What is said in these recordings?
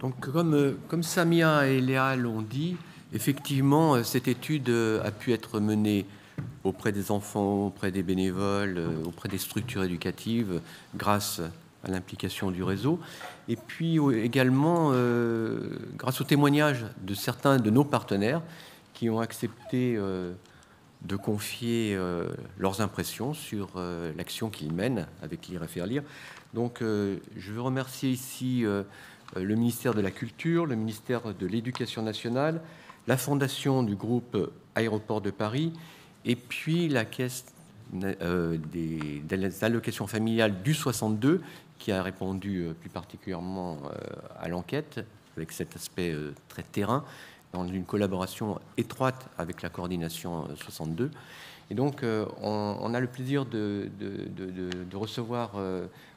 Donc, euh, comme, Samia et Léa l'ont dit, effectivement, euh, cette étude euh, a pu être menée auprès des enfants, auprès des bénévoles, auprès des structures éducatives, grâce à l'implication du réseau, et puis également grâce au témoignage de certains de nos partenaires qui ont accepté de confier leurs impressions sur l'action qu'ils mènent avec Lire et Faire Lire. Donc je veux remercier ici euh, le ministère de la Culture, le ministère de l'Éducation nationale, la fondation du groupe Aéroport de Paris et puis la Caisse euh, des, allocations familiales du 62 qui a répondu euh, plus particulièrement à l'enquête avec cet aspect très terrain dans une collaboration étroite avec la coordination 62. Et donc, on, a le plaisir de, recevoir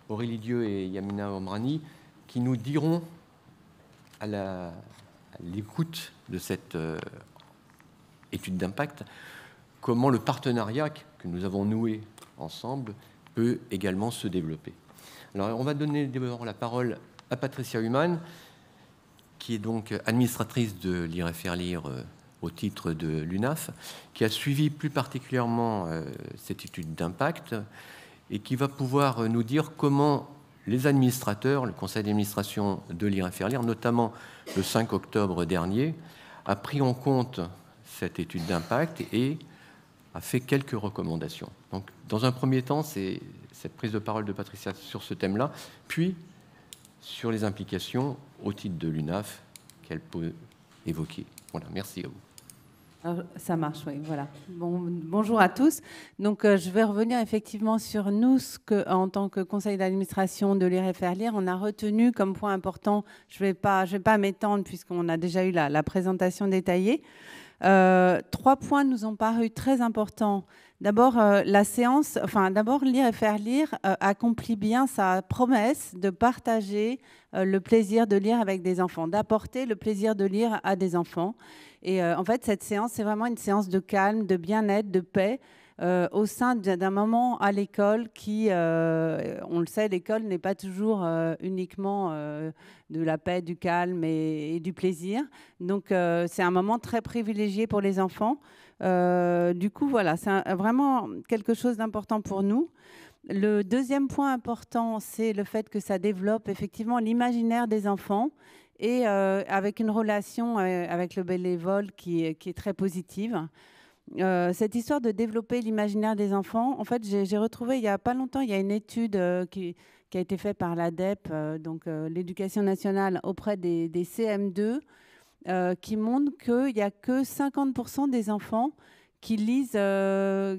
Aurélie Dieu et Yamina Omrani qui nous diront à l'écoute de cette euh, étude d'impact comment le partenariat que nous avons noué ensemble peut également se développer. Alors on va donner la parole à Patricia Human, qui est donc administratrice de Lire et faire Lire euh, au titre de l'UNAF, qui a suivi plus particulièrement euh, cette étude d'impact et qui va pouvoir nous dire comment les administrateurs, le conseil d'administration de l'IRFR, notamment le 5 octobre dernier, a pris en compte cette étude d'impact et a fait quelques recommandations. Donc, dans un premier temps, c'est cette prise de parole de Patricia sur ce thème-là, puis sur les implications au titre de l'UNAF qu'elle peut évoquer. Voilà, merci à vous. Ah, ça marche, oui, voilà. bonjour à tous. Donc, euh, je vais revenir effectivement sur nous, ce que, en tant que conseil d'administration de faire Lire, on a retenu comme point important, je ne vais pas, je vais pas m'étendre puisqu'on a déjà eu la présentation détaillée, euh, trois points nous ont paru très importants. D'abord, euh, la séance, enfin, d'abord, lire et faire lire euh, accomplit bien sa promesse de partager le plaisir de lire avec des enfants, d'apporter le plaisir de lire à des enfants. Et en fait, cette séance, c'est vraiment une séance de calme, de bien-être, de paix. Euh, au sein d'un moment à l'école qui, euh, on le sait, l'école n'est pas toujours euh, uniquement de la paix, du calme et, du plaisir. Donc c'est un moment très privilégié pour les enfants. du coup, voilà, c'est vraiment quelque chose d'important pour nous. Le deuxième point important, c'est le fait que ça développe effectivement l'imaginaire des enfants et avec une relation avec le bénévole qui est très positive. Euh, cette histoire de développer l'imaginaire des enfants, en fait, j'ai retrouvé il n'y a pas longtemps, il y a une étude euh, qui, a été faite par l'ADEP, euh, donc l'éducation nationale, auprès des, CM2, qui montre qu'il n'y a que 50% des enfants qui lisent,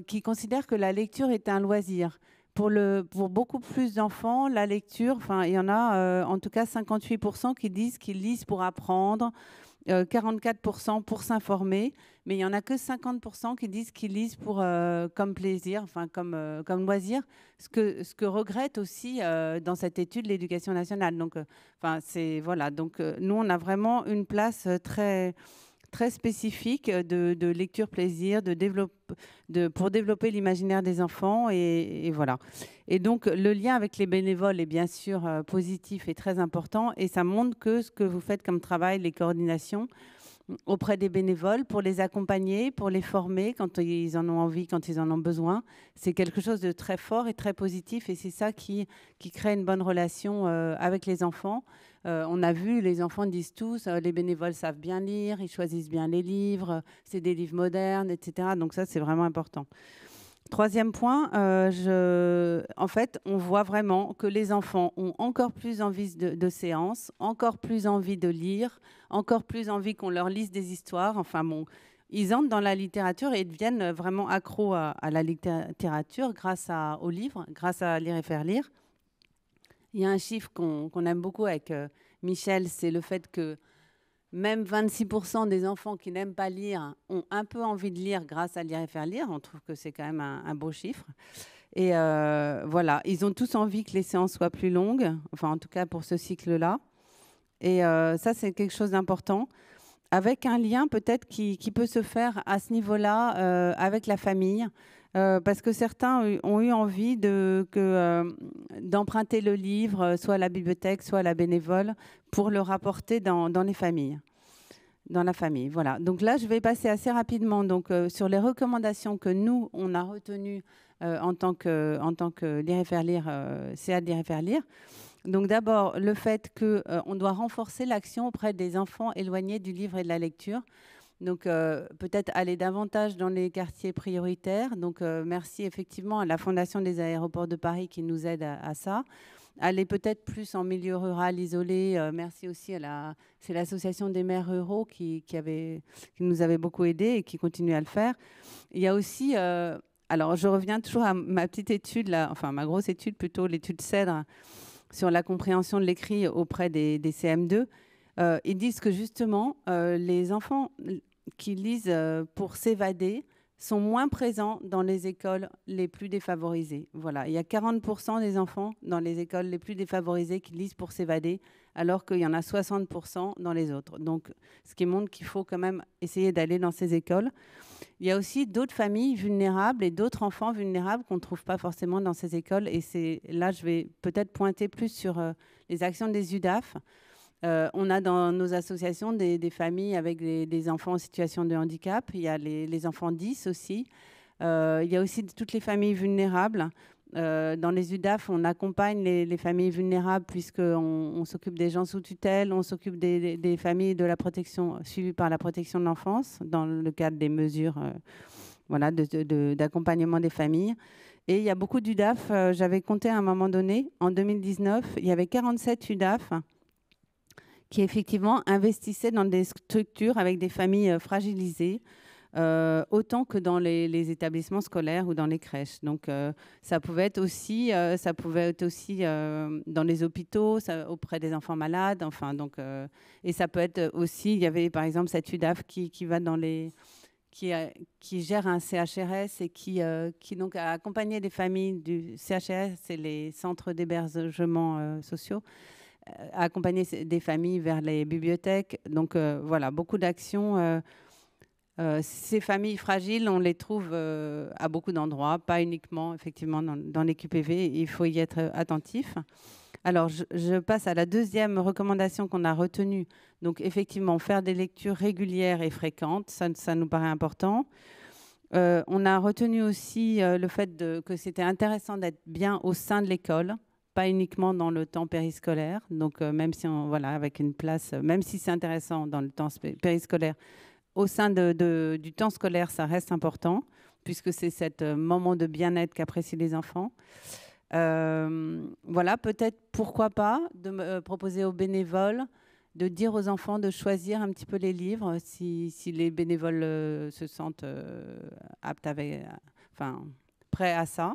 qui considèrent que la lecture est un loisir. Pour, pour beaucoup plus d'enfants, la lecture, enfin, il y en a en tout cas 58% qui disent qu'ils lisent pour apprendre, 44% pour s'informer mais il n'y en a que 50% qui disent qu'ils lisent pour, euh, comme plaisir, enfin comme, euh, comme loisir, ce que, ce que regrette aussi euh, dans cette étude l'éducation nationale. Donc, enfin, c'est voilà. Donc, nous, on a vraiment une place très très spécifique de, lecture plaisir, de de, pour développer l'imaginaire des enfants et, voilà. Et donc le lien avec les bénévoles est bien sûr positif et très important et ça montre que ce que vous faites comme travail, les coordinations, auprès des bénévoles pour les accompagner, pour les former quand ils en ont envie, quand ils en ont besoin. C'est quelque chose de très fort et très positif et c'est ça qui, qui crée une bonne relation euh, avec les enfants. Euh, on a vu, les enfants disent tous, euh, les bénévoles savent bien lire, ils choisissent bien les livres, c'est des livres modernes, etc. Donc ça, c'est vraiment important. Troisième point, euh, en fait, on voit vraiment que les enfants ont encore plus envie de, de séances, encore plus envie de lire, encore plus envie qu'on leur lise des histoires. Enfin bon, ils entrent dans la littérature et deviennent vraiment accros à, la littérature grâce aux livres, grâce à lire et faire lire. Il y a un chiffre qu'on aime beaucoup avec euh, Michel, c'est le fait que même 26% des enfants qui n'aiment pas lire ont un peu envie de lire grâce à lire et faire lire. On trouve que c'est quand même un, beau chiffre. Et euh, voilà, ils ont tous envie que les séances soient plus longues, en tout cas pour ce cycle-là. Et euh, ça, c'est quelque chose d'important avec un lien peut-être qui, peut se faire à ce niveau-là euh, avec la famille. Euh, parce que certains ont eu envie de, que, euh, d'emprunter le livre, soit à la bibliothèque, soit à la bénévole, pour le rapporter dans, les familles dans la famille. Voilà. Donc là, je vais passer assez rapidement donc, sur les recommandations que nous, on a retenues en tant que, en tant que lire faire lire, CA de lire et faire lire. Donc d'abord, le fait qu'on euh, doit renforcer l'action auprès des enfants éloignés du livre et de la lecture. Donc euh, peut-être aller davantage dans les quartiers prioritaires. Donc euh, merci effectivement à la Fondation des aéroports de Paris qui nous aide à, ça. Aller peut-être plus en milieu rural isolé. merci aussi à la, c'est l'association des maires ruraux qui, avait, qui nous avait beaucoup aidés et qui continue à le faire. Il y a aussi, alors je reviens toujours à ma petite étude là, enfin ma grosse étude plutôt, l'étude Cèdre sur la compréhension de l'écrit auprès des, CM2, euh, ils disent que justement, euh, les enfants qui lisent euh, pour s'évader, sont moins présents dans les écoles les plus défavorisées. Voilà, il y a 40% des enfants dans les écoles les plus défavorisées qui lisent pour s'évader, alors qu'il y en a 60% dans les autres. Donc, ce qui montre qu'il faut quand même essayer d'aller dans ces écoles. Il y a aussi d'autres familles vulnérables et d'autres enfants vulnérables qu'on ne trouve pas forcément dans ces écoles. Et c'est là, je vais peut-être pointer plus sur euh, les actions des UDAF. Euh, on a dans nos associations des, familles avec des, enfants en situation de handicap. Il y a les, enfants 10 aussi. Euh, il y a aussi toutes les familles vulnérables. Euh, dans les UDAF, on accompagne les, familles vulnérables puisqu'on s'occupe des gens sous tutelle, on s'occupe des, familles de la protection, suivies par la protection de l'enfance dans le cadre des mesures d'accompagnement des familles. Et il y a beaucoup d'UDAF. J'avais compté à un moment donné, en 2019, il y avait 47 UDAF qui effectivement investissaient dans des structures avec des familles euh, fragilisées. Euh, autant que dans les, établissements scolaires ou dans les crèches. Donc, euh, ça pouvait être aussi, ça pouvait être aussi dans les hôpitaux, auprès des enfants malades. Enfin, donc, et ça peut être aussi, il y avait par exemple cette UDAF qui, qui va dans les, qui, qui, gère un CHRS et qui, qui donc a accompagné des familles du CHRS et les centres d'hébergement sociaux accompagner des familles vers les bibliothèques. Donc euh, voilà, beaucoup d'actions. Euh, euh, ces familles fragiles, on les trouve à beaucoup d'endroits, pas uniquement effectivement dans, dans, les Il faut y être attentif. Alors, je, passe à la deuxième recommandation qu'on a retenue. Donc, effectivement, faire des lectures régulières et fréquentes, ça, nous paraît important. on a retenu aussi le fait que c'était intéressant d'être bien au sein de l'école, pas uniquement dans le temps périscolaire. Donc, euh, même si on, voilà, avec une place, euh, même si c'est intéressant dans le temps périscolaire, au sein de, du temps scolaire, ça reste important, puisque c'est ce euh, moment de bien-être qu'apprécient les enfants. voilà, peut-être pourquoi pas de proposer aux bénévoles de dire aux enfants de choisir un petit peu les livres si, les bénévoles se sentent aptes, avec, enfin, prêts à ça.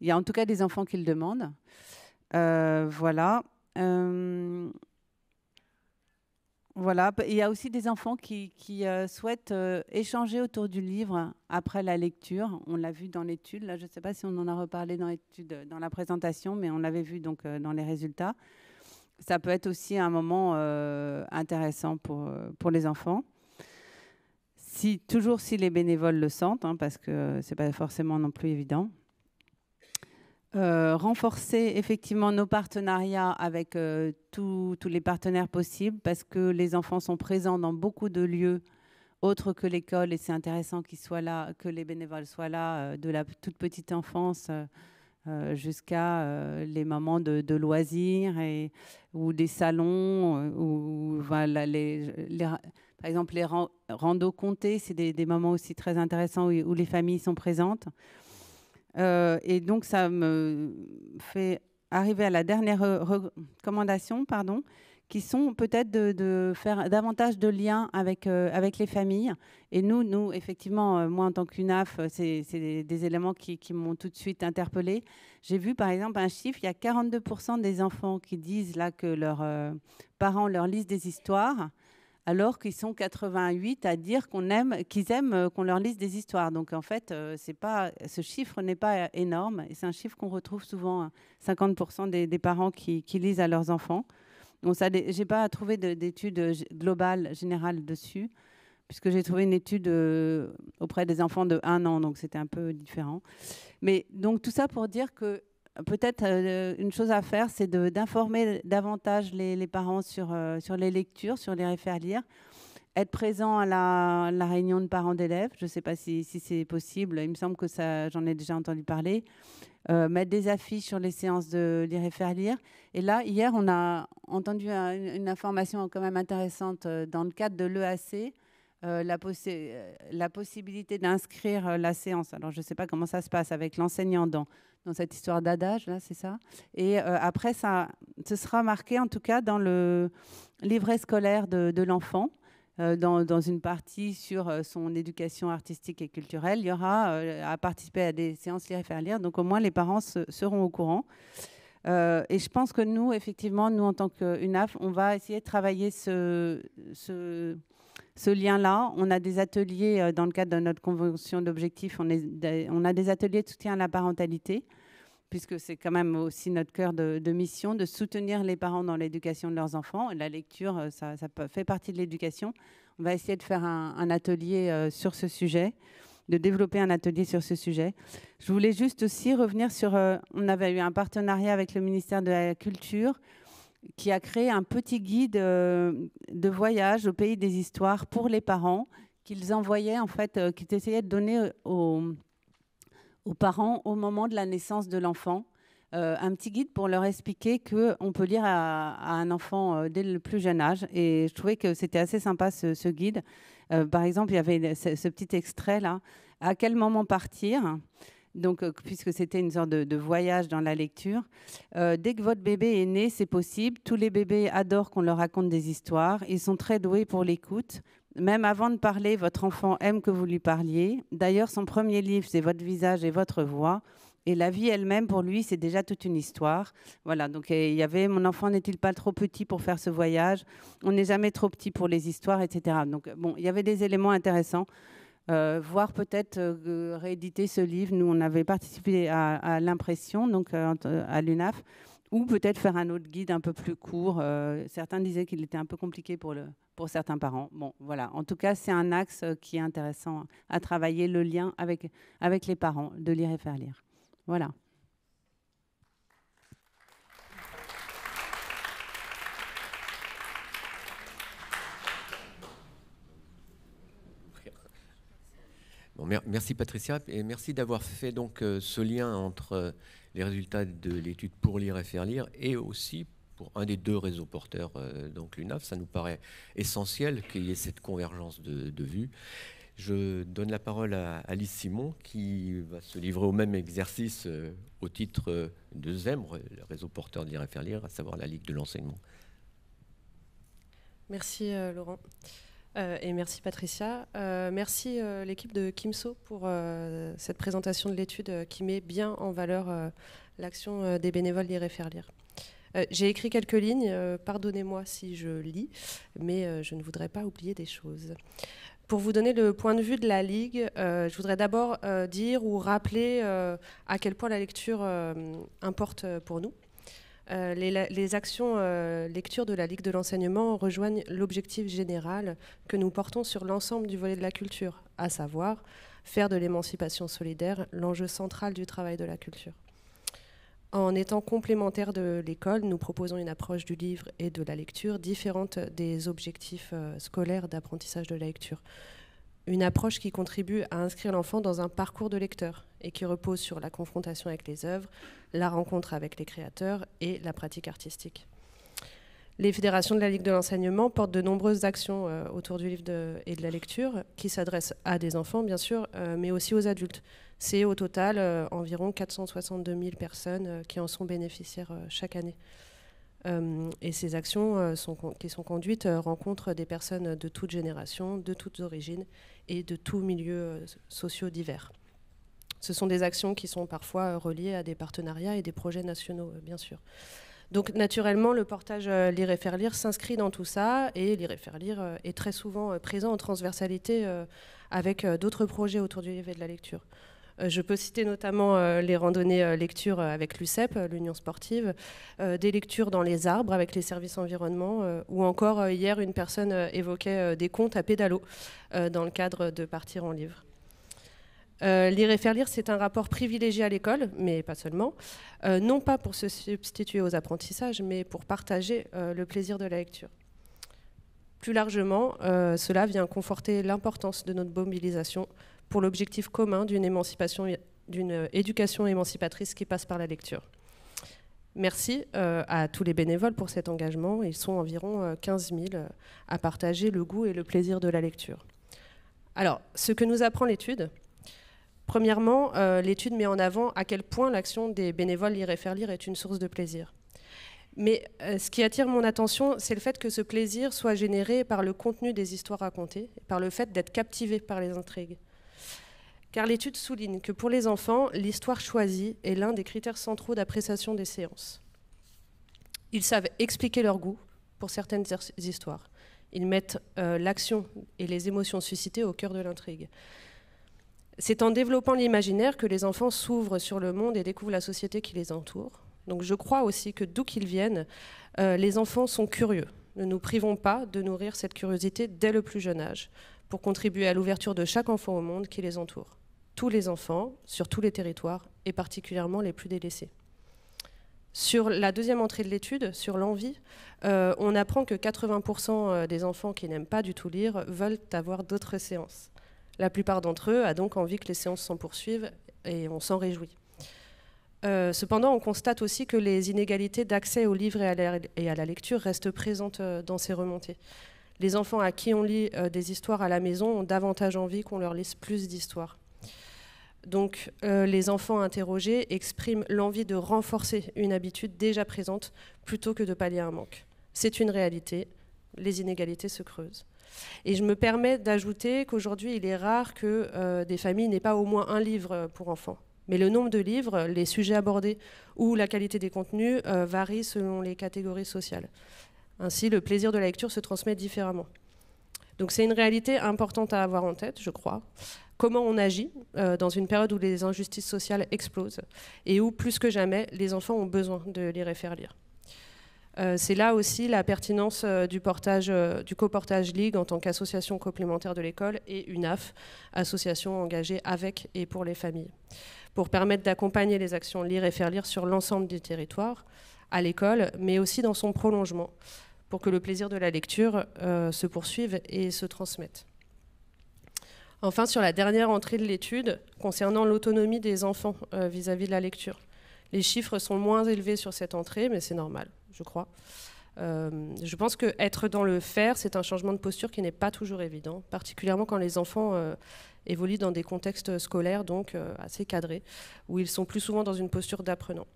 Il y a en tout cas des enfants qui le demandent. Euh, voilà. Euh, voilà. Il y a aussi des enfants qui, euh, souhaitent échanger autour du livre après la lecture. On l'a vu dans l'étude. Là, je ne sais pas si on en a reparlé dans l'étude, dans la présentation, mais on l'avait vu donc dans les résultats. Ça peut être aussi un moment intéressant pour, pour les enfants. Si, toujours si les bénévoles le sentent, hein, parce que c'est pas forcément non plus évident. Euh, renforcer effectivement nos partenariats avec euh, tous les partenaires possibles parce que les enfants sont présents dans beaucoup de lieux autres que l'école et c'est intéressant qu'ils soient là, que les bénévoles soient là euh, de la toute petite enfance jusqu'à les moments de, loisirs et, ou des salons ou les, par exemple les randos comptés, c'est des, moments aussi très intéressants où les familles sont présentes. Euh, et donc, ça me fait arriver à la dernière recommandation, pardon, qui sont peut-être de, faire davantage de liens avec, euh, avec les familles. Et nous, nous effectivement, euh, moi en tant qu'UNAF, c'est des, éléments qui, m'ont tout de suite interpellée. J'ai vu par exemple un chiffre, il y a 42% des enfants qui disent là que leurs parents leur lisent des histoires alors qu'ils sont 88 à dire qu'on aime, qu'ils aiment euh, qu'on leur lise des histoires. Donc en fait, euh, ce chiffre n'est pas euh, énorme, c'est un chiffre qu'on retrouve souvent, 50% des, parents qui, lisent à leurs enfants. Donc ça, j'ai pas trouvé d'étude globale générale dessus, puisque j'ai trouvé une étude auprès des enfants de 1 an, donc c'était un peu différent. Mais donc tout ça pour dire que peut-être euh, une chose à faire, c'est d'informer davantage les, parents sur, euh, sur les lectures, sur les référents lire, être présent à la, réunion de parents d'élèves. Je ne sais pas si, si c'est possible. Il me semble que ça, j'en ai déjà entendu parler. Euh, mettre des affiches sur les séances de lire et lire. Et là, hier, on a entendu une information quand même intéressante dans le cadre de l'EAC. la, possibilité d'inscrire la séance. Alors, je ne sais pas comment ça se passe avec l'enseignant dans dans cette histoire d'adage, là, c'est ça. Et euh, après, ça, ce sera marqué en tout cas dans le livret scolaire de, l'enfant. Euh, dans, une partie sur euh, son éducation artistique et culturelle, il y aura à participer à des séances lire et faire lire. Donc au moins les parents seront au courant. et je pense que nous, effectivement, nous en tant qu'UNAF, on va essayer de travailler ce, ce ce lien-là. On a des ateliers, euh, dans le cadre de notre convention d'objectifs, on, a des ateliers de soutien à la parentalité, puisque c'est quand même aussi notre cœur de, mission, de soutenir les parents dans l'éducation de leurs enfants. la lecture, euh, ça, fait partie de l'éducation. On va essayer de faire un, atelier euh, sur ce sujet de développer un atelier sur ce sujet. Je voulais juste aussi revenir sur, on avait eu un partenariat avec le ministère de la Culture qui a créé un petit guide euh, de voyage au pays des histoires pour les parents qu'ils envoyaient en fait, euh, qu'ils essayaient de donner euh, aux, aux, parents au moment de la naissance de l'enfant. un petit guide pour leur expliquer qu'on peut lire à, un enfant dès le plus jeune âge. Et je trouvais que c'était assez sympa ce, guide. par exemple, il y avait ce petit extrait là. À quel moment partir donc euh, puisque c'était une sorte de, voyage dans la lecture. Euh, dès que votre bébé est né, c'est possible. Tous les bébés adorent qu'on leur raconte des histoires. Ils sont très doués pour l'écoute. Même avant de parler, votre enfant aime que vous lui parliez. D'ailleurs, son premier livre, c'est votre visage et votre voix. Et la vie elle-même, pour lui, c'est déjà toute une histoire. Voilà, donc il y avait Mon enfant n'est-il pas trop petit pour faire ce voyage On n'est jamais trop petit pour les histoires, etc. Donc, bon, il y avait des éléments intéressants voir euh, voire peut-être euh, rééditer ce livre. Nous, on avait participé à, l'impression, donc euh, à l'UNAF, ou peut-être faire un autre guide un peu plus court. certains disaient qu'il était un peu compliqué pour, pour certains parents. Bon, voilà. En tout cas, c'est un axe qui est intéressant à travailler, le lien avec, avec les parents, de lire et faire lire. Voilà. merci Patricia et merci d'avoir fait donc euh, ce lien entre euh, les résultats de l'étude pour lire et faire lire et aussi pour un des deux réseaux porteurs, euh, donc l'UNAF. Ça nous paraît essentiel qu'il y ait cette convergence de, vues. Je donne la parole à Alice Simon qui va se livrer au même exercice au titre de ZEMR, le réseau porteur de lire et faire lire, à savoir la Ligue de l'enseignement. Merci Laurent. Euh, merci Patricia. Euh, merci euh, l'équipe de Kimso pour cette présentation de l'étude qui met bien en valeur l'action des bénévoles lire et faire lire. J'ai écrit quelques lignes, pardonnez-moi si je lis, mais je ne voudrais pas oublier des choses. Pour vous donner le point de vue de la Ligue, je voudrais d'abord dire ou rappeler à quel point la lecture importe pour nous. Euh, les, actions euh, lecture de la Ligue de l'enseignement rejoignent l'objectif général que nous portons sur l'ensemble du volet de la culture, à savoir faire de l'émancipation solidaire l'enjeu central du travail de la culture. En étant complémentaire de l'école, nous proposons une approche du livre et de la lecture différente des objectifs euh, scolaires d'apprentissage de la lecture une approche qui contribue à inscrire l'enfant dans un parcours de lecteur et qui repose sur la confrontation avec les œuvres, la rencontre avec les créateurs et la pratique artistique. Les fédérations de la Ligue de l'enseignement portent de nombreuses actions euh, autour du livre et de la lecture qui s'adressent à des enfants, bien sûr, euh, mais aussi aux adultes. C'est au total euh, environ 462 000 personnes qui en sont bénéficiaires chaque année. Euh, et ces actions euh, qui sont conduites euh, rencontrent des personnes de toutes générations, de toutes origines et de tous milieux sociaux divers. Ce sont des actions qui sont parfois reliées à des partenariats et des projets nationaux, bien sûr. Donc naturellement, le portage Lire et faire lire s'inscrit dans tout ça et Lire et faire lire est très souvent présent en transversalité avec d'autres projets autour du livre et de la lecture. Euh, je peux citer notamment euh, les randonnées euh, lecture avec l'UCEP, l'Union sportive, des lectures dans les arbres avec les services environnement, ou encore hier une personne évoquait des comptes à pédalo dans le cadre de Partir en livre. lire et faire lire, c'est un rapport privilégié à l'école, mais pas seulement, non pas pour se substituer aux apprentissages, mais pour partager le plaisir de la lecture. Plus largement, cela vient conforter l'importance de notre mobilisation pour l'objectif commun d'une émancipation, d'une euh, éducation émancipatrice qui passe par la lecture. Merci euh, à tous les bénévoles pour cet engagement. Ils sont environ 15 euh, 000 à partager le goût et le plaisir de la lecture. Alors, ce que nous apprend l'étude, premièrement, l'étude met en avant à quel point l'action des bénévoles lire et faire lire est une source de plaisir. Mais ce qui attire mon attention, c'est le fait que ce plaisir soit généré par le contenu des histoires racontées, par le fait d'être captivé par les intrigues car l'étude souligne que pour les enfants, l'histoire choisie est l'un des critères centraux d'appréciation des séances. Ils savent expliquer leur goût pour certaines histoires. Ils mettent euh, l'action et les émotions suscitées au cœur de l'intrigue. C'est en développant l'imaginaire que les enfants s'ouvrent sur le monde et découvrent la société qui les entoure. Donc je crois aussi que d'où qu'ils viennent, euh, les enfants sont curieux. Ne nous privons pas de nourrir cette curiosité dès le plus jeune âge pour contribuer à l'ouverture de chaque enfant au monde qui les entoure tous les enfants sur tous les territoires et particulièrement les plus délaissés. Sur la deuxième entrée de l'étude, sur l'envie, euh, on apprend que 80% euh, des enfants qui n'aiment pas du tout lire veulent avoir d'autres séances. La plupart d'entre eux a donc envie que les séances s'en poursuivent et on s'en réjouit. Euh, cependant, on constate aussi que les inégalités d'accès aux livres et à, la, lecture restent présentes dans ces remontées. Les enfants à qui on lit des histoires à la maison ont davantage envie qu'on leur laisse plus d'histoires. Donc euh, les enfants interrogés expriment l'envie de renforcer une habitude déjà présente plutôt que de pallier un manque. C'est une réalité, les inégalités se creusent. Et je me permets d'ajouter qu'aujourd'hui, il est rare que euh, des familles n'aient pas au moins un livre pour enfants. Mais le nombre de livres, les sujets abordés ou la qualité des contenus euh, varient selon les catégories sociales. Ainsi, le plaisir de la lecture se transmet différemment. Donc c'est une réalité importante à avoir en tête, je crois comment on agit euh, dans une période où les injustices sociales explosent et où, plus que jamais, les enfants ont besoin de lire et faire lire. c'est là aussi la pertinence euh, du, portage, euh, du coportage Ligue en tant qu'association complémentaire de l'école et UNAF, association engagée avec et pour les familles, pour permettre d'accompagner les actions lire et faire lire sur l'ensemble du territoire, à l'école, mais aussi dans son prolongement, pour que le plaisir de la lecture se poursuive et se transmette. Enfin, sur la dernière entrée de l'étude, concernant l'autonomie des enfants euh, vis-à-vis de la lecture. Les chiffres sont moins élevés sur cette entrée, mais c'est normal, je crois. Euh, je pense qu'être dans le faire, c'est un changement de posture qui n'est pas toujours évident, particulièrement quand les enfants euh, évoluent dans des contextes scolaires donc assez cadrés, où ils sont plus souvent dans une posture d'apprenant.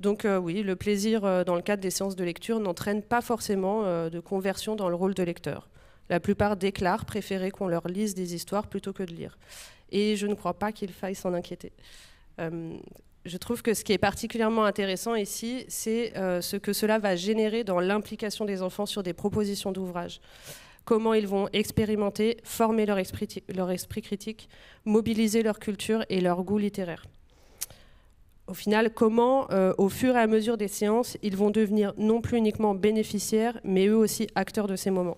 Donc oui, le plaisir dans le cadre des séances de lecture n'entraîne pas forcément de conversion dans le rôle de lecteur. La plupart déclarent préférer qu'on leur lise des histoires plutôt que de lire. Et je ne crois pas qu'il faille s'en inquiéter. Euh, je trouve que ce qui est particulièrement intéressant ici, c'est euh, ce que cela va générer dans l'implication des enfants sur des propositions d'ouvrages. Comment ils vont expérimenter, former leur esprit, critique, mobiliser leur culture et leur goût littéraire au final, comment, euh, au fur et à mesure des séances, ils vont devenir non plus uniquement bénéficiaires, mais eux aussi acteurs de ces moments.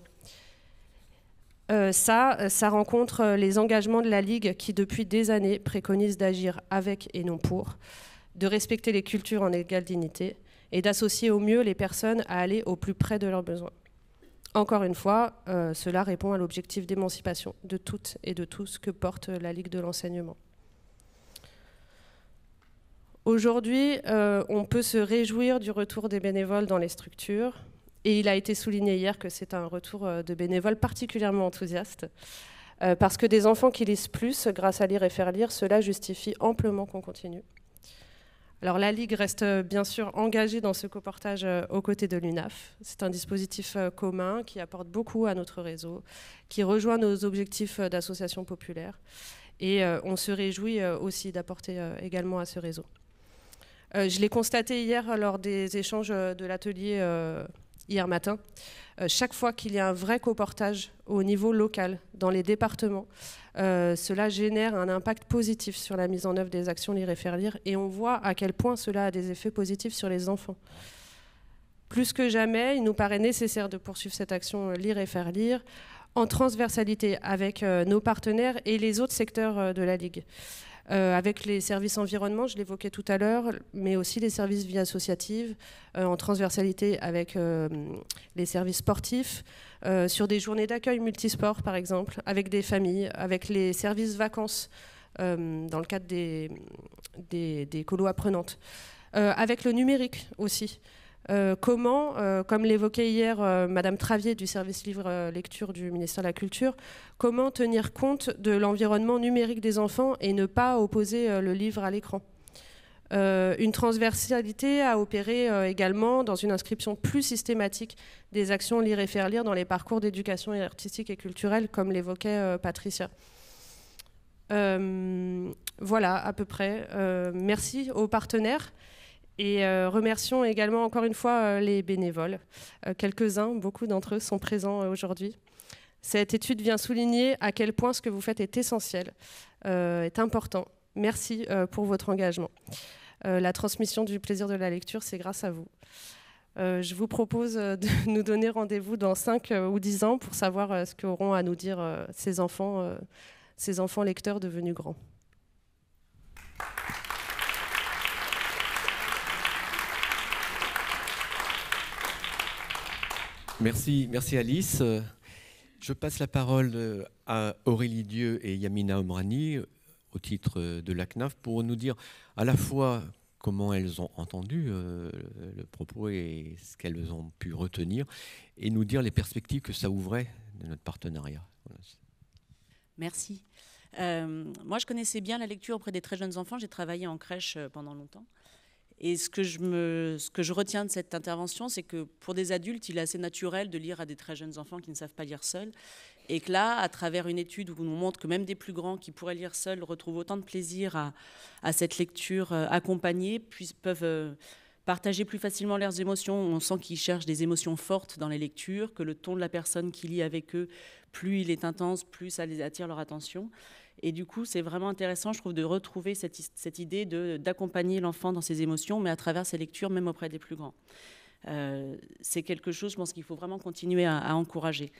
Euh, ça, euh, ça rencontre euh, les engagements de la Ligue qui, depuis des années, préconise d'agir avec et non pour, de respecter les cultures en égale dignité et d'associer au mieux les personnes à aller au plus près de leurs besoins. Encore une fois, cela répond à l'objectif d'émancipation de toutes et de tous que porte la Ligue de l'enseignement. Aujourd'hui, on peut se réjouir du retour des bénévoles dans les structures, et il a été souligné hier que c'est un retour euh, de bénévoles particulièrement enthousiastes. Euh, parce que des enfants qui lisent plus grâce à lire et faire lire, cela justifie amplement qu'on continue. Alors la Ligue reste euh, bien sûr engagée dans ce coportage aux côtés de l'UNAF. C'est un dispositif commun qui apporte beaucoup à notre réseau, qui rejoint nos objectifs d'association populaire. Et on se réjouit aussi d'apporter également à ce réseau. je l'ai constaté hier lors des échanges de l'atelier hier matin. Euh, chaque fois qu'il y a un vrai coportage au niveau local, dans les départements, euh, cela génère un impact positif sur la mise en œuvre des actions Lire et faire lire, et on voit à quel point cela a des effets positifs sur les enfants. Plus que jamais, il nous paraît nécessaire de poursuivre cette action euh, Lire et faire lire en transversalité avec nos partenaires et les autres secteurs de la Ligue. Euh, avec les services environnement, je l'évoquais tout à l'heure, mais aussi les services vie associative, euh, en transversalité avec euh, les services sportifs, sur des journées d'accueil multisport, par exemple, avec des familles, avec les services vacances, dans le cadre des colos apprenantes, avec le numérique aussi. Euh, comment, euh, comme l'évoquait hier euh, Madame Travier du service livre lecture du ministère de la Culture, comment tenir compte de l'environnement numérique des enfants et ne pas opposer le livre à l'écran une transversalité a opéré également dans une inscription plus systématique des actions lire et faire lire dans les parcours d'éducation artistique et culturelle, comme l'évoquait Patricia. voilà, à peu près. merci aux partenaires. Et euh, remercions également encore une fois euh, les bénévoles. Euh, quelques-uns, beaucoup d'entre eux sont présents aujourd'hui. Cette étude vient souligner à quel point ce que vous faites est essentiel, est important. Merci pour votre engagement. la transmission du plaisir de la lecture, c'est grâce à vous. je vous propose de nous donner rendez-vous dans 5 ou 10 ans pour savoir ce qu'auront à nous dire ces enfants, ces enfants lecteurs devenus grands. Merci, merci Alice. Je passe la parole euh, à Aurélie Dieu et Yamina Omrani euh, au titre euh, de la CNAF pour nous dire à la fois comment elles ont entendu le propos et ce qu'elles ont pu retenir et nous dire les perspectives que ça ouvrait de notre partenariat. Merci. moi, je connaissais bien la lecture auprès des très jeunes enfants. J'ai travaillé en crèche pendant longtemps. Et ce que, je retiens de cette intervention, c'est que pour des adultes, il est assez naturel de lire à des très jeunes enfants qui ne savent pas lire seuls. Et que là, à travers une étude où on montre que même des plus grands qui pourraient lire seuls retrouvent autant de plaisir à, cette lecture euh, accompagnée, puis peuvent euh, partager plus facilement leurs émotions. On sent qu'ils cherchent des émotions fortes dans les lectures, que le ton de la personne qui lit avec eux, plus il est intense, plus ça attire leur attention. Et du coup, c'est vraiment intéressant, je trouve, de retrouver cette, idée d'accompagner l'enfant dans ses émotions, mais à travers ses lectures, même auprès des plus grands. Euh, c'est quelque chose, je pense qu'il faut vraiment continuer à, encourager.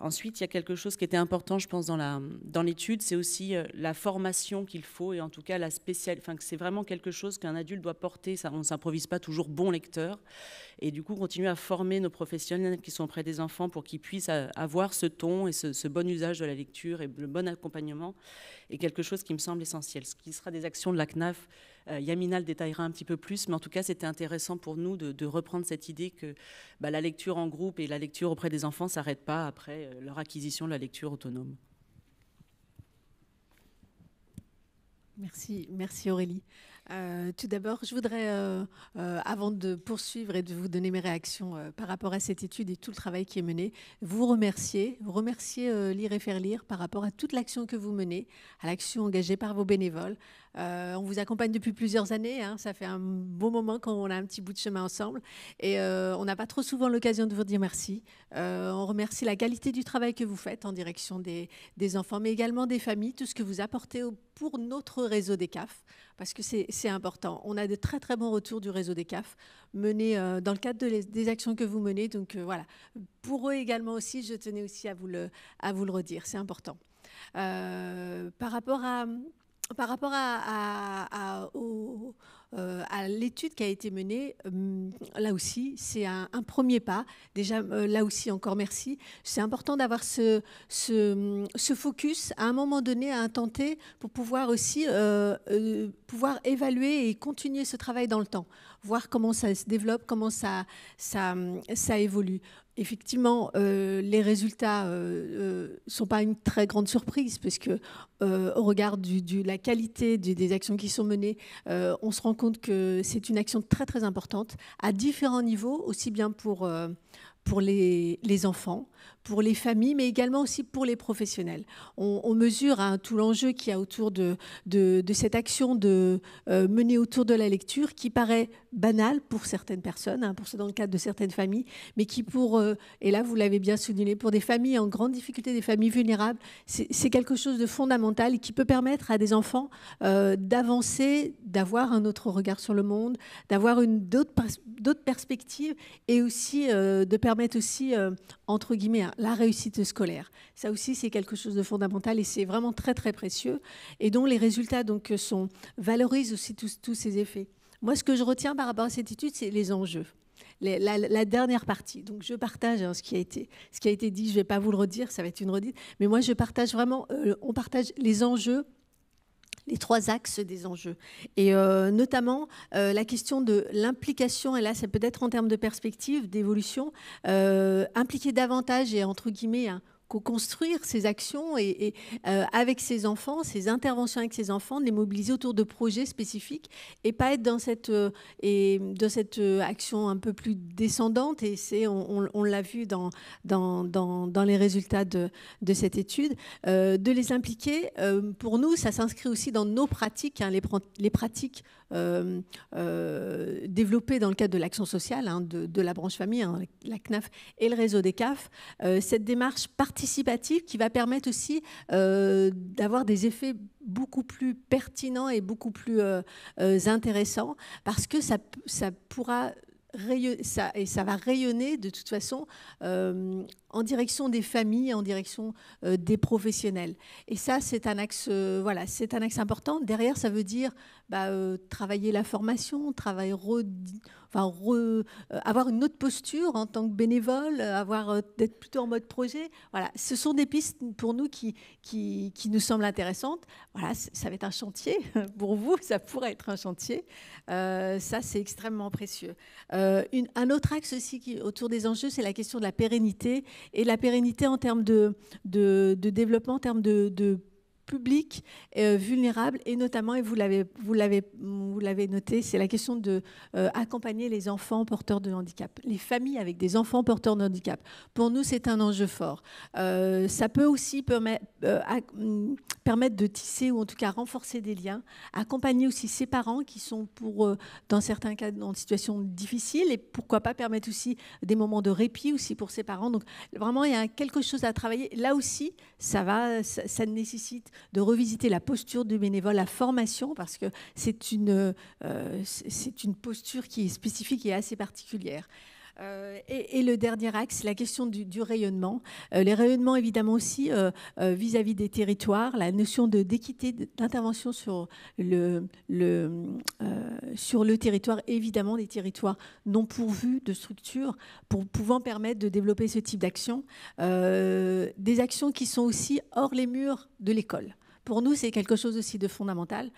Ensuite, il y a quelque chose qui était important, je pense, dans, la, dans l'étude, c'est aussi euh, la formation qu'il faut, et en tout cas la spéciale, enfin, c'est vraiment quelque chose qu'un adulte doit porter, ça, on ne s'improvise pas toujours bon lecteur, et du coup continuer à former nos professionnels qui sont auprès des enfants pour qu'ils puissent avoir ce ton et ce, ce bon usage de la lecture et le bon accompagnement, est quelque chose qui me semble essentiel. Ce qui sera des actions de la CNAF euh, Yamina le détaillera un petit peu plus, mais en tout cas, c'était intéressant pour nous de, reprendre cette idée que bah, la lecture en groupe et la lecture auprès des enfants ne s'arrêtent pas après euh, leur acquisition de la lecture autonome. Merci, merci Aurélie. Euh, tout d'abord, je voudrais, avant de poursuivre et de vous donner mes réactions par rapport à cette étude et tout le travail qui est mené, vous remercier, vous remercier Lire et faire lire par rapport à toute l'action que vous menez, à l'action engagée par vos bénévoles, euh, on vous accompagne depuis plusieurs années. Hein. Ça fait un bon moment quand on a un petit bout de chemin ensemble. Et euh, on n'a pas trop souvent l'occasion de vous dire merci. Euh, on remercie la qualité du travail que vous faites en direction des, enfants, mais également des familles, tout ce que vous apportez pour notre réseau des CAF, parce que c'est important. On a de très très bons retours du réseau des CAF menés dans le cadre des actions que vous menez. Donc voilà, pour eux également aussi, je tenais aussi à vous le, à vous le redire. C'est important. par rapport à, par rapport euh, à, l'étude qui a été menée, euh, là aussi, c'est un, premier pas. Déjà, euh, là aussi, encore merci. C'est important d'avoir ce, focus à un moment donné à tenter pour pouvoir aussi pouvoir évaluer et continuer ce travail dans le temps, voir comment ça se développe, comment ça évolue. Effectivement, euh, les résultats ne euh, euh, sont pas une très grande surprise, puisque au regard de la qualité des actions qui sont menées, on se rend compte que c'est une action très très importante à différents niveaux, aussi bien pour, les enfants pour les familles, mais également aussi pour les professionnels. On, mesure hein, tout l'enjeu qu'il y a autour de, de, cette action de, euh, mener autour de la lecture, qui paraît banale pour certaines personnes, hein, pour ceux dans le cadre de certaines familles, mais qui pour, euh, et là vous l'avez bien souligné, pour des familles en grande difficulté, des familles vulnérables, c'est quelque chose de fondamental et qui peut permettre à des enfants euh, d'avancer, d'avoir un autre regard sur le monde, d'avoir d'autres perspectives et aussi de permettre aussi entre guillemets, hein, la réussite scolaire. Ça aussi, c'est quelque chose de fondamental et c'est vraiment très, très précieux et dont les résultats donc, euh, sont, valorisent aussi tous, tous ces effets. Moi, ce que je retiens par rapport à cette étude, c'est les enjeux. la, dernière partie. Donc, je partage hein, ce qui a été, ce qui a été dit. Je ne vais pas vous le redire, ça va être une redite. Mais moi, je partage vraiment. Euh, on partage les enjeux les trois axes des enjeux. Et euh, notamment euh, la question de l'implication, et là c'est peut-être en termes de perspective, d'évolution, euh, impliquer davantage et entre guillemets hein, construire ces actions et, euh, avec ses enfants, ces interventions avec ses enfants, les mobiliser autour de projets spécifiques et pas être dans cette, euh, et de cette euh, action un peu plus descendante. Et c'est, on, l'a vu dans, dans, les résultats de, cette étude, de les impliquer. pour nous, ça s'inscrit aussi dans nos pratiques, hein, les, les pratiques euh, euh, développé dans le cadre de l'action sociale hein, de, la branche famille, hein, la CNAF et le réseau des CAF, euh, cette démarche participative qui va permettre aussi d'avoir des effets beaucoup plus pertinents et beaucoup plus intéressants parce que ça, ça pourra ça, et ça va rayonner de toute façon en direction des familles, en direction euh, des professionnels. Et ça, c'est un axe, euh, voilà, c'est un axe important. Derrière, ça veut dire bah, euh, travailler la formation, travailler, enfin, avoir une autre posture en tant que bénévole, avoir d'être plutôt en mode projet. Voilà, ce sont des pistes pour nous qui, qui, nous semblent intéressantes. Voilà, ça va être un chantier pour vous, ça pourrait être un chantier. ça, c'est extrêmement précieux. Une, un autre axe aussi autour des enjeux, c'est la question de la pérennité et la pérennité en termes de, développement, en termes de public, euh, vulnérable vulnérables et notamment, et vous l'avez, vous l'avez, vous l'avez noté, c'est la question de euh, accompagner les enfants porteurs de handicap, les familles avec des enfants porteurs de handicap. Pour nous, c'est un enjeu fort. Euh, ça peut aussi mm, permettre de tisser ou en tout cas renforcer des liens, accompagner aussi ses parents qui sont pour, dans certains cas, dans situation difficiles et pourquoi pas permettre aussi des moments de répit aussi pour ses parents. Donc vraiment, il y a quelque chose à travailler. Là aussi, ça va, ça nécessite de revisiter la posture du bénévole, à formation, parce que c'est une, euh, une, posture qui est spécifique et assez particulière. Euh, et, le dernier axe, la question du, rayonnement. Euh, les rayonnements, évidemment, aussi euh, vis-à-vis des territoires, la notion d'équité d'intervention sur le, sur le territoire, évidemment, des territoires non pourvus de structures pour, pouvant permettre de développer ce type d'action. des actions qui sont aussi hors les murs de l'école. Pour nous, c'est quelque chose aussi de fondamental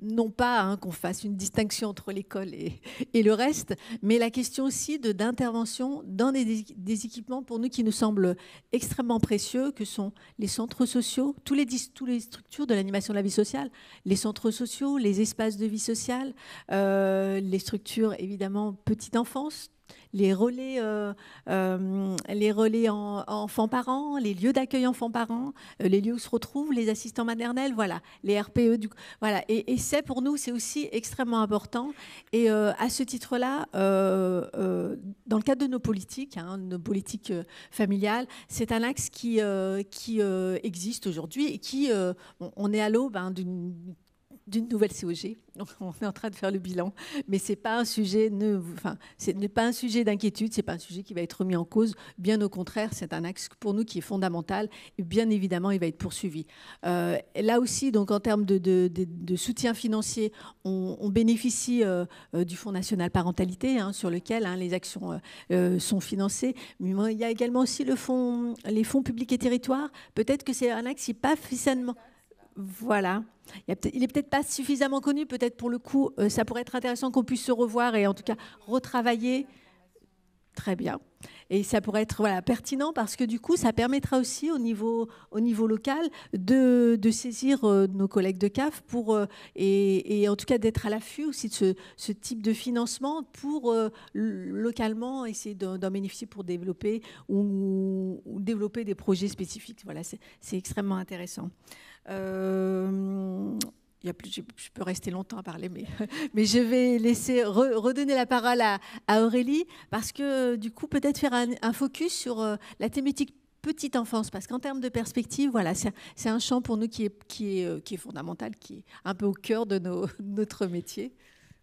non pas hein, qu'on fasse une distinction entre l'école et, le reste, mais la question aussi d'intervention dans des, équipements pour nous qui nous semblent extrêmement précieux, que sont les centres sociaux, tous les, toutes les structures de l'animation de la vie sociale, les centres sociaux, les espaces de vie sociale, euh, les structures évidemment petite enfance, les relais, euh, euh, les relais enfants-parents, les lieux d'accueil enfants-parents, euh, les lieux où se retrouvent les assistants maternels, voilà, les RPE. Du, voilà. Et, c'est pour nous, c'est aussi extrêmement important. Et à ce titre-là, dans le cadre de nos politiques, hein, nos politiques familiales, c'est un axe qui, qui existe aujourd'hui et qui, on est à l'aube hein, d'une d'une nouvelle COG. On est en train de faire le bilan, mais c'est pas un sujet, ne, enfin, ce n'est pas un sujet d'inquiétude, c'est pas un sujet qui va être remis en cause. Bien au contraire, c'est un axe pour nous qui est fondamental. Et bien évidemment, il va être poursuivi. Euh, là aussi, donc en termes de, soutien financier, on, bénéficie euh, euh, du Fonds national parentalité, hein, sur lequel hein, les actions sont financées. Mais il y a également aussi les fonds publics et territoires. Peut-être que c'est un axe qui pas voilà. Il n'est peut-être pas suffisamment connu, peut-être pour le coup, euh, ça pourrait être intéressant qu'on puisse se revoir et en tout cas retravailler. Très bien. Et ça pourrait être voilà, pertinent parce que du coup, ça permettra aussi au niveau, au niveau local de, saisir euh, nos collègues de CAF pour, euh, et, en tout cas d'être à l'affût aussi de ce, type de financement pour localement essayer d'en bénéficier pour développer ou, développer des projets spécifiques. Voilà, c'est extrêmement intéressant. Euh, il y a plus, je, peux rester longtemps à parler, mais, mais je vais laisser redonner la parole à, Aurélie, parce que du coup, peut-être faire un, focus sur euh, la thématique petite enfance, parce qu'en termes de perspective, voilà, c'est un champ pour nous qui est, qui, est, euh, qui est fondamental, qui est un peu au cœur de nos, notre métier.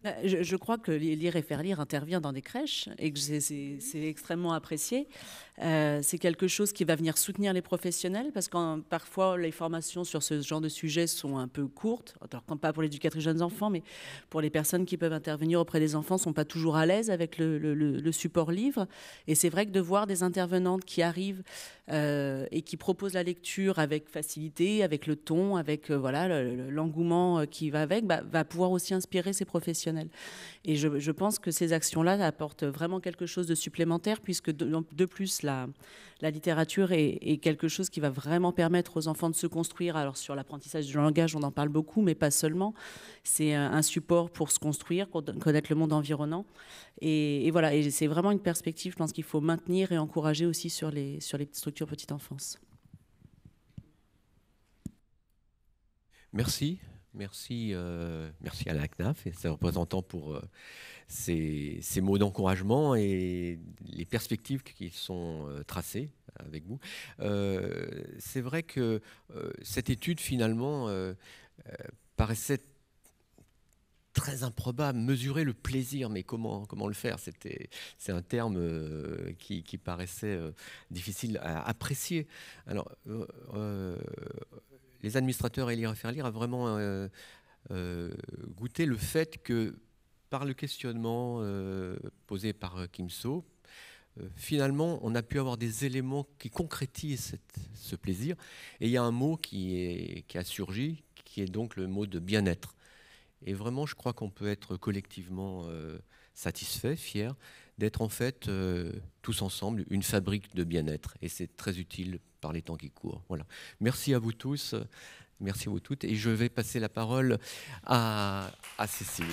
Bah, je, je, crois que lire et faire lire intervient dans des crèches et que c'est extrêmement apprécié. Euh, c'est quelque chose qui va venir soutenir les professionnels parce que parfois les formations sur ce genre de sujet sont un peu courtes. Alors, pas pour l'éducatrice jeunes enfants, mais pour les personnes qui peuvent intervenir auprès des enfants, sont pas toujours à l'aise avec le, support livre. Et c'est vrai que de voir des intervenantes qui arrivent euh, et qui proposent la lecture avec facilité, avec le ton, avec euh, voilà l'engouement qui va avec, bah, va pouvoir aussi inspirer ces professionnels. Et je, pense que ces actions-là apportent vraiment quelque chose de supplémentaire puisque de plus la, littérature est, quelque chose qui va vraiment permettre aux enfants de se construire. Alors sur l'apprentissage du langage, on en parle beaucoup, mais pas seulement. C'est euh, un support pour se construire, pour connaître le monde environnant. Et, voilà, et c'est vraiment une perspective, je pense qu'il faut maintenir et encourager aussi sur les, sur les structures petite enfance. Merci. Merci, euh, merci à la CNAF et ses représentants pour euh, ces, mots d'encouragement et les perspectives qui sont euh, tracées avec vous. C'est vrai que cette étude, finalement, paraissait très improbable, mesurer le plaisir, mais comment, comment le faire C'est un terme qui, paraissait difficile à apprécier. Alors, les administrateurs et les faire lire a vraiment euh, euh, goûté le fait que par le questionnement euh, posé par Kim So, finalement, on a pu avoir des éléments qui concrétisent ce plaisir. Et il y a un mot qui, est, qui a surgi, qui est donc le mot de bien-être. Et vraiment, je crois qu'on peut être collectivement satisfait, fier, d'être en fait tous ensemble une fabrique de bien-être. Et c'est très utile par les temps qui courent. Voilà. Merci à vous tous, merci à vous toutes, et je vais passer la parole à, à Cécile.